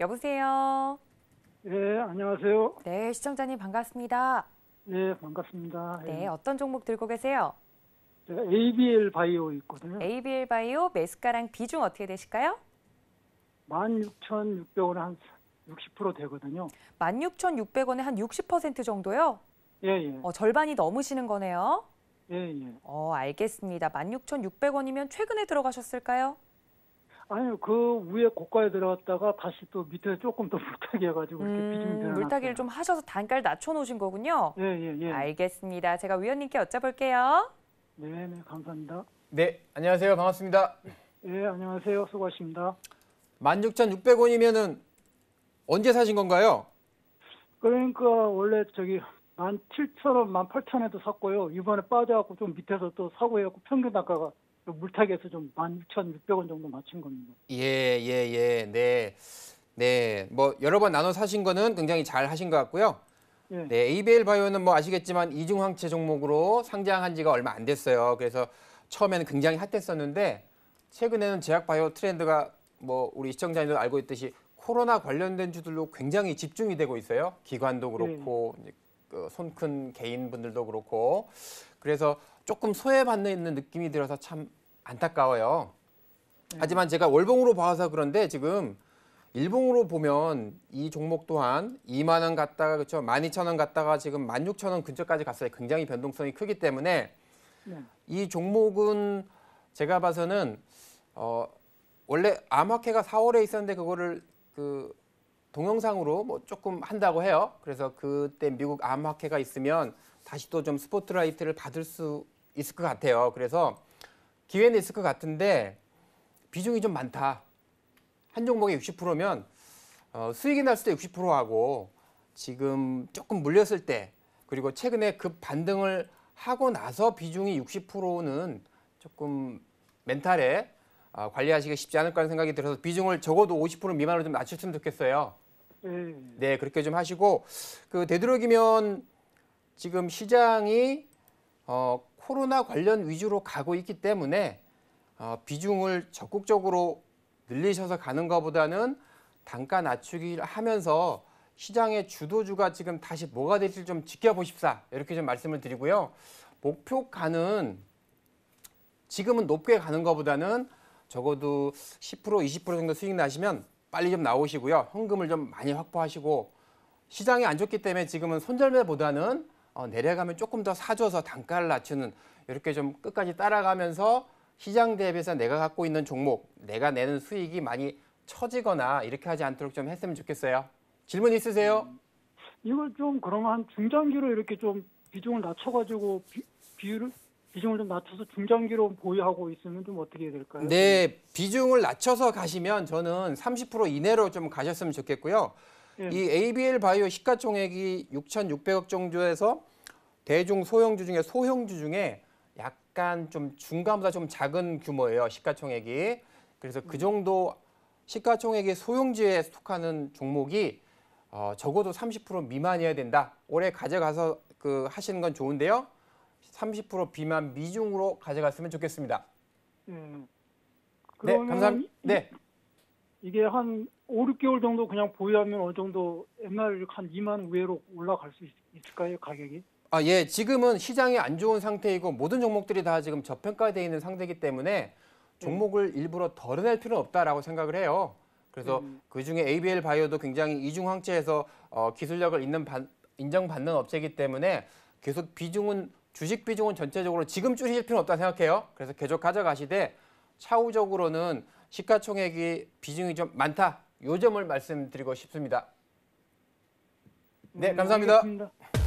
여보세요. 네, 안녕하세요. 네, 시청자님 반갑습니다. 네, 반갑습니다. 네, 네. 어떤 종목 들고 계세요? 제가 ABL 바이오 있거든요. ABL 바이오 매수가랑 비중 어떻게 되실까요? 16,600원에 한 60% 되거든요. 16,600원에 한 60% 정도요? 예, 예. 어, 절반이 넘으시는 거네요. 예, 예. 어, 알겠습니다. 16,600원이면 최근에 들어가셨을까요? 아니요, 그 위에 고가에 들어갔다가 다시 또 밑에 조금 더 물타기 해가지고 이렇게 음, 비중이 늘 물타기를 좀 하셔서 단가를 낮춰놓으신 거군요. 예, 예, 예. 알겠습니다. 제가 위원님께 여쭤볼게요. 네, 네, 감사합니다. 네, 안녕하세요. 반갑습니다. 예, 안녕하세요. 수고하십니다. 16,600원이면은 언제 사신 건가요? 그러니까 원래 저기 만 7,000원, 1 8,000원에도 샀고요. 이번에 빠져갖고 좀 밑에서 또 사고 해갖고 평균 단가가 그 물타기에서 좀 16,600원 정도 맞춘 겁니다. 예, 예, 예. 네. 네. 뭐 여러 번 나눠 사신 거는 굉장히 잘 하신 것 같고요. 예. 네. 네, ABL 바이오는 뭐 아시겠지만 이중황체 종목으로 상장한 지가 얼마 안 됐어요. 그래서 처음에는 굉장히 핫했었는데 최근에는 제약 바이오 트렌드가 뭐 우리 시청자님들 알고 있듯이 코로나 관련된 주들로 굉장히 집중이 되고 있어요. 기관도 그렇고 네. 그 손큰 개인분들도 그렇고 그래서 조금 소외받는 느낌이 들어서 참 안타까워요. 네. 하지만 제가 월봉으로 봐서 그런데 지금 일봉으로 보면 이 종목 또한 2만 원 갔다가 그렇죠. 12,000원 갔다가 지금 16,000원 근처까지 갔어요. 굉장히 변동성이 크기 때문에 네. 이 종목은 제가 봐서는 어 원래 암흑회가 4월에 있었는데 그거를 그 동영상으로 뭐 조금 한다고 해요. 그래서 그때 미국 암흑회가 있으면 다시 또 좀 스포트라이트를 받을 수 있을 것 같아요. 그래서 기회는 있을 것 같은데 비중이 좀 많다. 한 종목에 60%면 어, 수익이 날 수도 60%하고 지금 조금 물렸을 때 그리고 최근에 급 반등을 하고 나서 비중이 60%는 조금 멘탈에 어, 관리하시기 쉽지 않을까 하는 생각이 들어서 비중을 적어도 50% 미만으로 좀 낮췄으면 좋겠어요. 음. 네, 그렇게 좀 하시고 그 되도록이면 지금 시장이 어, 코로나 관련 위주로 가고 있기 때문에 어, 비중을 적극적으로 늘리셔서 가는 것보다는 단가 낮추기를 하면서 시장의 주도주가 지금 다시 뭐가 될지 좀 지켜보십사 이렇게 좀 말씀을 드리고요. 목표가는 지금은 높게 가는 것보다는 적어도 10% 20% 정도 수익 나시면 빨리 좀 나오시고요. 현금을 좀 많이 확보하시고 시장이 안 좋기 때문에 지금은 손절매보다는 어, 내려가면 조금 더 사줘서 단가를 낮추는 이렇게 좀 끝까지 따라가면서 시장 대비해서 내가 갖고 있는 종목, 내가 내는 수익이 많이 처지거나 이렇게 하지 않도록 좀 했으면 좋겠어요. 질문 있으세요? 음, 이걸 좀 그러면 한 중장기로 이렇게 좀 비중을 낮춰가지고 비, 비율을 비중을 좀 낮춰서 중장기로 보유하고 있으면 좀 어떻게 해야 될까요? 네, 비중을 낮춰서 가시면 저는 30% 이내로 좀 가셨으면 좋겠고요. 예. 이 ABL 바이오 시가총액이 6,600억 정도에서 대중 소형주 중에 소형주 중에 약간 좀 중간보다 좀 작은 규모예요. 시가총액이. 그래서 그 음. 정도 시가총액의 소형주에 속하는 종목이 어, 적어도 30% 미만이어야 된다. 올해 가져가서 그 하시는 건 좋은데요. 30% 비만 미중으로 가져갔으면 좋겠습니다. 음, 네, 감사합니다. 네. 이게 한 5, 6개월 정도 그냥 보유하면 어느 정도 옛날 한 2만 우회로 올라갈 수 있, 을까요 가격이? 아, 예. 지금은 시장이 안 좋은 상태이고 모든 종목들이 다 지금 저평가되어 있는 상태이기 때문에 네. 종목을 일부러 덜어낼 필요는 없다라고 생각을 해요. 그래서 음. 그중에 ABL 바이오도 굉장히 이중황제에서 어, 기술력을 있는 반, 인정받는 업체이기 때문에 계속 비중은 주식 비중은 전체적으로 지금 줄이실 필요는 없다 생각해요. 그래서 계속 가져가시되 차후적으로는 시가총액이 비중이 좀 많다. 요 점을 말씀드리고 싶습니다. 네, 감사합니다. 네, 알겠습니다.